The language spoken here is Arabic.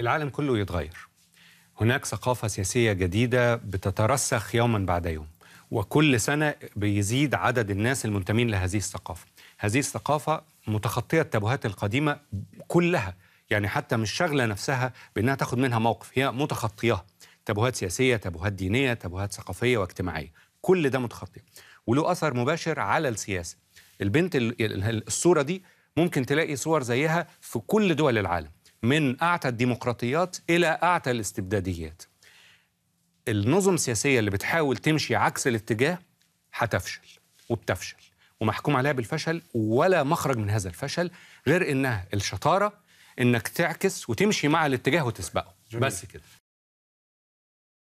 العالم كله يتغير هناك ثقافة سياسية جديدة بتترسخ يوما بعد يوم وكل سنة بيزيد عدد الناس المنتمين لهذه الثقافة هذه الثقافة متخطية التابوهات القديمة كلها يعني حتى مش شغلة نفسها بأنها تاخد منها موقف هي متخطياها تابوهات سياسية تابوهات دينية تابوهات ثقافية واجتماعية كل ده متخطي وله أثر مباشر على السياسة البنت الصورة دي ممكن تلاقي صور زيها في كل دول العالم من أعتى الديمقراطيات إلى أعتى الاستبداديات النظم السياسية اللي بتحاول تمشي عكس الاتجاه هتفشل وبتفشل ومحكوم عليها بالفشل ولا مخرج من هذا الفشل غير انها الشطاره انك تعكس وتمشي مع الاتجاه وتسبقه جميل. بس كده